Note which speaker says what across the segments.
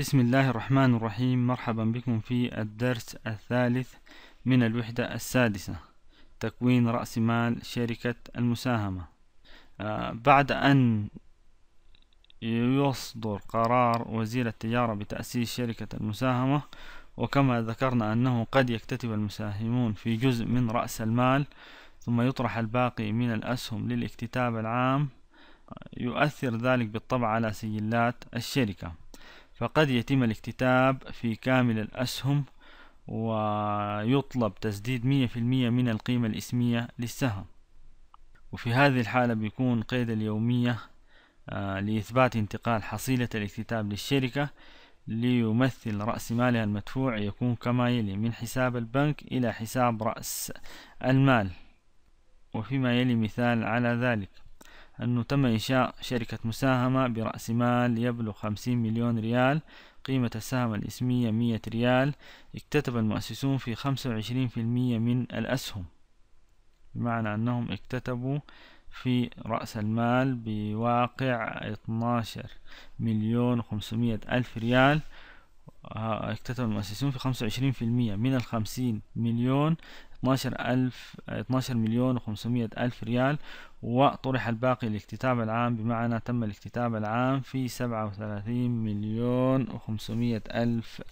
Speaker 1: بسم الله الرحمن الرحيم مرحبا بكم في الدرس الثالث من الوحدة السادسة تكوين رأس مال شركة المساهمة آه، بعد أن يصدر قرار وزير التجارة بتأسيس شركة المساهمة وكما ذكرنا أنه قد يكتتب المساهمون في جزء من رأس المال ثم يطرح الباقي من الأسهم للاكتتاب العام يؤثر ذلك بالطبع على سجلات الشركة فقد يتم الاكتتاب في كامل الأسهم ويطلب تسديد مية في المية من القيمة الإسمية للسهم وفي هذه الحالة بيكون قيد اليومية آه، لإثبات انتقال حصيلة الاكتتاب للشركة ليمثل رأس مالها المدفوع يكون كما يلي من حساب البنك إلى حساب رأس المال وفيما يلي مثال على ذلك أنه تم إنشاء شركة مساهمة برأس مال يبلغ 50 مليون ريال قيمة السهم الإسمية 100 ريال اكتتب المؤسسون في 25% من الأسهم بمعنى أنهم اكتتبوا في رأس المال بواقع 12 مليون و ألف ريال آه، اكتتب المؤسسون في 25% من الخمسين مليون 12 ألف 12 مليون و500 ألف ريال وطرح الباقي الاكتتاب العام بمعنى تم الاكتتاب العام في 37 مليون و500 ألف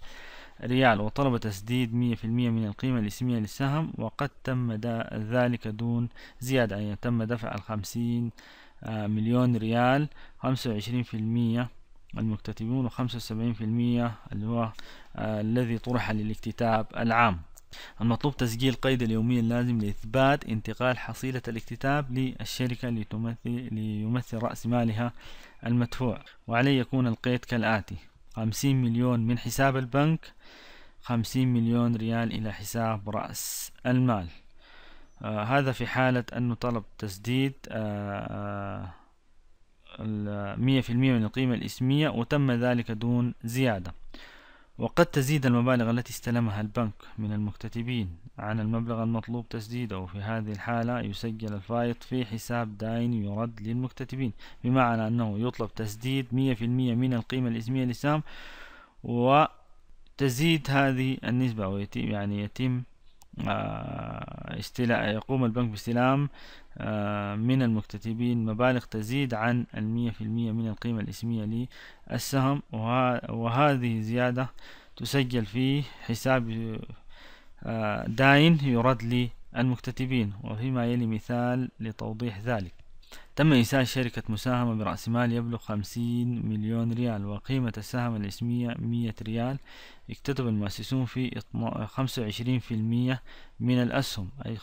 Speaker 1: ريال وطلب تسديد 100% من القيمة الاسمية للسهم وقد تم ذلك دون زيادة يعني تم دفع الخمسين آه، مليون ريال 25% المكتتبون وخمسة وسبعين في المية اللي هو آه، الذي طرح للاكتتاب العام المطلوب تسجيل قيد اليومي اللازم لإثبات انتقال حصيلة الاكتتاب للشركة لتمثل, ليمثل رأس مالها المدفوع وعليه يكون القيد كالآتي خمسين مليون من حساب البنك خمسين مليون ريال إلى حساب رأس المال آه هذا في حالة أنه طلب تسديد آه، آه، مية في المية من القيمة الإسمية وتم ذلك دون زيادة وقد تزيد المبالغ التي استلمها البنك من المكتتبين عن المبلغ المطلوب تسديده في هذه الحالة يسجل الفائض في حساب داين يرد للمكتتبين بمعنى أنه يطلب تسديد 100% من القيمة الإسمية للسهم وتزيد هذه النسبة ويتم يعني يتم آه، استيلاء يقوم البنك باستلام آه، من المكتتبين مبالغ تزيد عن المية في المية من القيمة الاسمية للسهم وهذه زيادة تسجل في حساب آه، داين يرد للمكتتبين وفيما يلي مثال لتوضيح ذلك تم إنشاء شركة مساهمة برأس مال يبلغ 50 مليون ريال وقيمة السهم الاسمية 100 ريال اكتتب المؤسسون في 25% من الأسهم أي 25%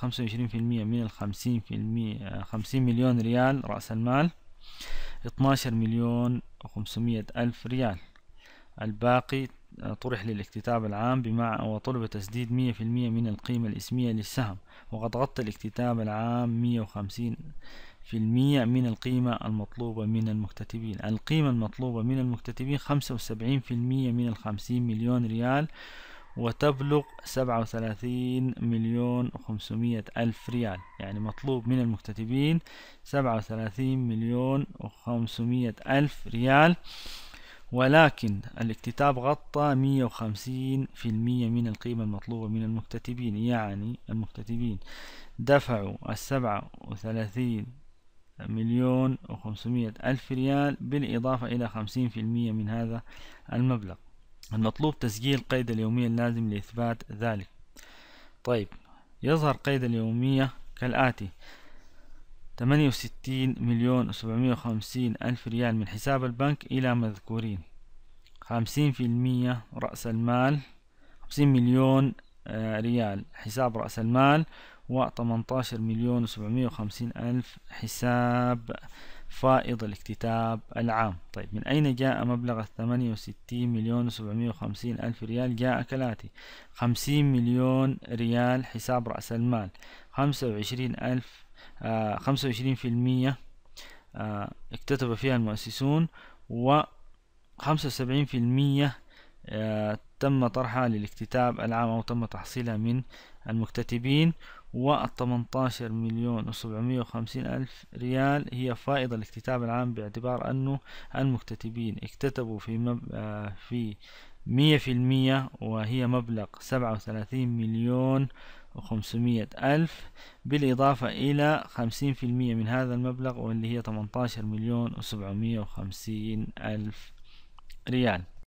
Speaker 1: من ال 50 خمسين مليون ريال رأس المال 12 مليون و500 ألف ريال الباقي طرح للاكتتاب العام بمع وطلب تسديد 100% من القيمة الاسمية للسهم وقد غطى الاكتتاب العام 150 في المية من القيمة المطلوبة من المكتتبين القيمة المطلوبة من المكتتبين خمسة وسبعين في المية من الخمسين مليون ريال وتبلغ سبعة وثلاثين مليون وخمسمية ألف ريال يعني مطلوب من المكتتبين سبعة وثلاثين مليون وخمسمية ألف ريال ولكن الاكتتاب غطى مية وخمسين في المية من القيمة المطلوبة من المكتتبين يعني المكتتبين دفعوا السبعة وثلاثين مليون وخمسمية ألف ريال بالإضافة إلى خمسين في المية من هذا المبلغ المطلوب تسجيل قيد اليومية اللازم لإثبات ذلك طيب يظهر قيد اليومية كالآتي 68 مليون وسبعمية وخمسين ألف ريال من حساب البنك إلى مذكورين خمسين في المية رأس المال خمسين مليون آه، ريال حساب رأس المال و 18 مليون وسبعمية وخمسين ألف حساب فائض الاكتتاب العام طيب من أين جاء مبلغ الثمانية وستين مليون وسبعمية وخمسين ألف ريال جاء كالآتي خمسين مليون ريال حساب رأس المال خمسة وعشرين ألف آه، خمسة وعشرين في المية آه، اكتتب فيها المؤسسون و 75 وسبعين في المية آه، تم طرحها للاكتتاب العام أو تم تحصيلها من المكتتبين و18 مليون و750 ألف ريال هي فائض الاكتتاب العام باعتبار أنه المكتتبين اكتتبوا في مب... آه، في مية في المية وهي مبلغ سبعة وثلاثين مليون وخمسمية ألف بالإضافة إلى خمسين في المية من هذا المبلغ واللي هي 18 مليون و وخمسين ألف ريال